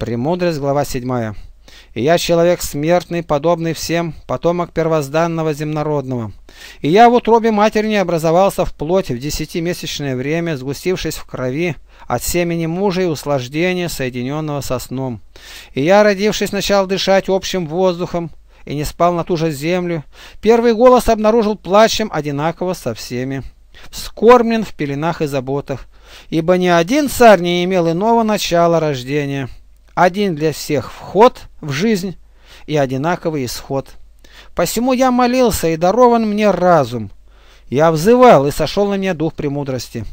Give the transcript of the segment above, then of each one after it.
Премудрость, глава 7. «И я человек смертный, подобный всем, потомок первозданного земнородного. И я в утробе матерни образовался в плоти в десятимесячное время, сгустившись в крови от семени мужа и услаждения, соединенного со сном. И я, родившись, начал дышать общим воздухом и не спал на ту же землю. Первый голос обнаружил плачем одинаково со всеми. Скормлен в пеленах и заботах, ибо ни один царь не имел иного начала рождения» один для всех вход в жизнь и одинаковый исход. Посему я молился, и дарован мне разум. Я взывал, и сошел на меня дух премудрости.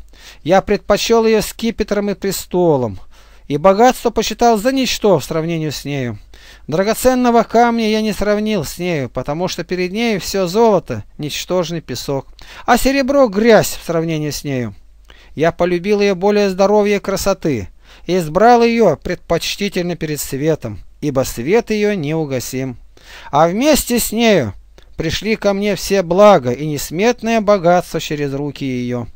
Я предпочел ее скипетром и престолом, и богатство посчитал за ничто в сравнении с нею. Драгоценного камня я не сравнил с нею, потому что перед нею все золото, ничтожный песок, а серебро — грязь в сравнении с нею. Я полюбил ее более здоровья и красоты, и избрал ее предпочтительно перед светом, ибо свет ее неугасим. А вместе с нею пришли ко мне все блага и несметное богатство через руки ее.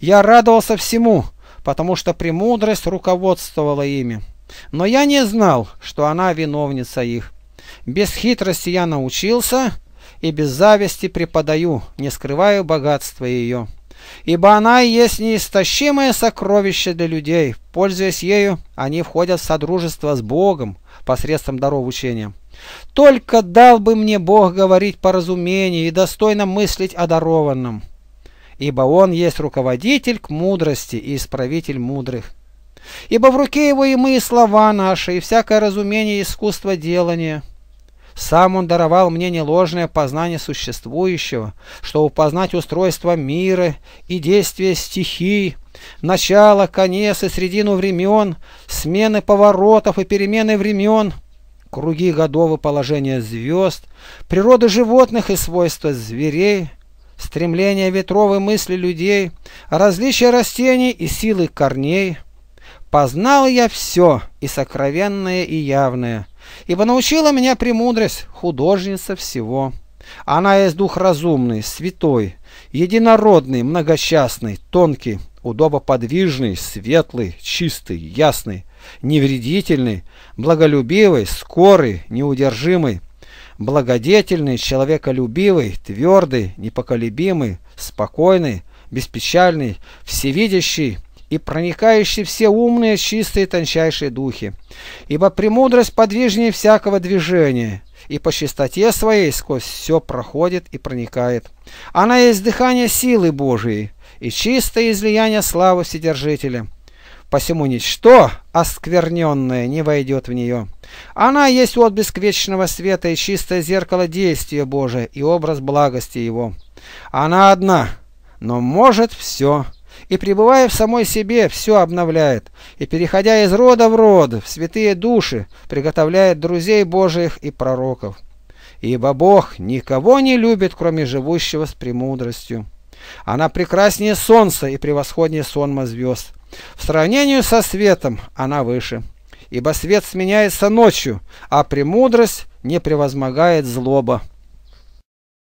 Я радовался всему, потому что премудрость руководствовала ими. Но я не знал, что она виновница их. Без хитрости я научился и без зависти преподаю, не скрываю богатство ее ибо она и есть неистощимое сокровище для людей. Пользуясь ею, они входят в содружество с Богом посредством даров учения. Только дал бы мне Бог говорить по разумению и достойно мыслить о дарованном, ибо Он есть руководитель к мудрости и исправитель мудрых. Ибо в руке Его и мы, и слова наши, и всякое разумение и искусство делания – сам он даровал мне не ложное познание существующего, чтобы познать устройство мира и действия стихий, начало, конец и середину времен, смены поворотов и перемены времен, круги годов и положения звезд, природы животных и свойства зверей, стремления ветров и мысли людей, различия растений и силы корней – Познал я все, и сокровенное, и явное, ибо научила меня премудрость, художница всего. Она есть дух разумный, святой, единородный, многочастный, тонкий, удобоподвижный, светлый, чистый, ясный, невредительный, благолюбивый, скорый, неудержимый, благодетельный, человеколюбивый, твердый, непоколебимый, спокойный, беспечальный, всевидящий, и проникающий все умные, чистые, тончайшие духи. Ибо премудрость подвижнее всякого движения, и по чистоте своей сквозь все проходит и проникает. Она есть дыхание силы Божией и чистое излияние славы Вседержителя. Посему ничто оскверненное не войдет в нее. Она есть отблеск вечного света и чистое зеркало действия Божия и образ благости Его. Она одна, но может все и, пребывая в самой себе, все обновляет, и, переходя из рода в род, в святые души, приготовляет друзей Божиих и пророков. Ибо Бог никого не любит, кроме живущего с премудростью. Она прекраснее солнца и превосходнее сонма звезд. В сравнении со светом она выше. Ибо свет сменяется ночью, а премудрость не превозмогает злоба.